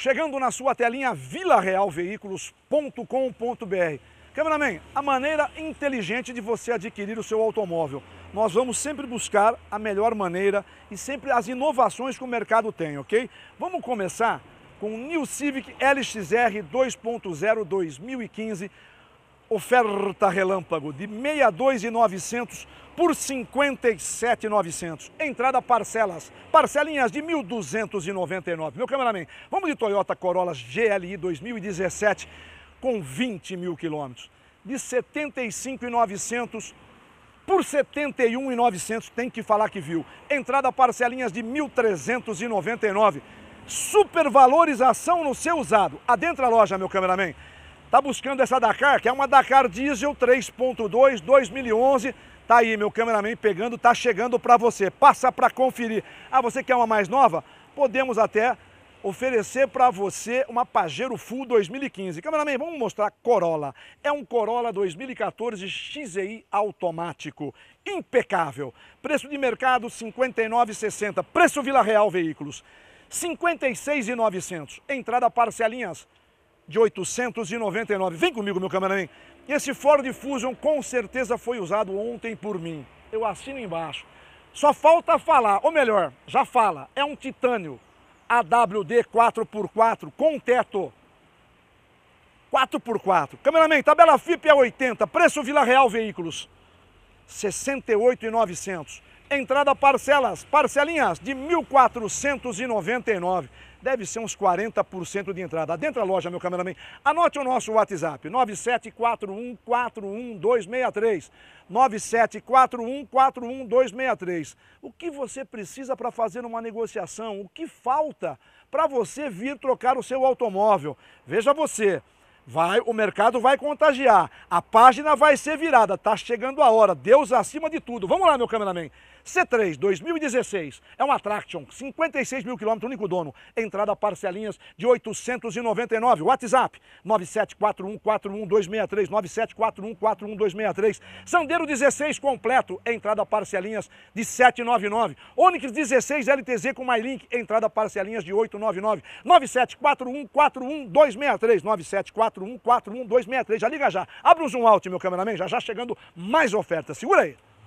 chegando na sua telinha vilarealveículos.com.br. Cameraman, a maneira inteligente de você adquirir o seu automóvel. Nós vamos sempre buscar a melhor maneira e sempre as inovações que o mercado tem, ok? Vamos começar com o New Civic LXR 2.0 2015 oferta relâmpago de 62,900 por 57,900. Entrada parcelas, parcelinhas de 1.299. Meu cameraman, vamos de Toyota Corolla GLI 2017 com 20 mil quilômetros. De 75,900 por 71,900, tem que falar que viu. Entrada parcelinhas de 1.399. Supervalorização no seu usado. Adentra a loja, meu cameraman. Tá buscando essa Dakar, que é uma Dakar diesel 3.2 2011. Tá aí meu cameraman pegando, tá chegando para você. Passa para conferir. Ah, você quer uma mais nova? Podemos até oferecer para você uma Pajero Full 2015. Cameraman, vamos mostrar Corolla. É um Corolla 2014 XEI automático, impecável. Preço de mercado 59,60. Preço Vila Real Veículos 56,900. Entrada parcelinhas de 899. Vem comigo, meu cameraman. Esse Ford Fusion com certeza foi usado ontem por mim. Eu assino embaixo. Só falta falar, ou melhor, já fala, é um titânio AWD 4x4 com teto. 4x4. Cameraman, tabela FIP é 80, preço Vila Real Veículos. 68,900 entrada parcelas, parcelinhas de 1.499. Deve ser uns 40% de entrada. dentro da loja, meu cameraman. Anote o nosso WhatsApp, 974141263. 974141263. O que você precisa para fazer uma negociação? O que falta para você vir trocar o seu automóvel? Veja você Vai, o mercado vai contagiar. A página vai ser virada. Está chegando a hora. Deus acima de tudo. Vamos lá, meu cameraman. C3 2016 é um Attraction, 56 mil quilômetros, único dono. Entrada parcelinhas de 899. WhatsApp 974141263, 974141263. Sandeiro 16 completo, entrada parcelinhas de 799. Onix 16 LTZ com MyLink, entrada parcelinhas de 899. 974141263, 974 4141 263. Já liga já. Abre o zoom alto, meu cameraman, já já chegando mais ofertas. Segura aí.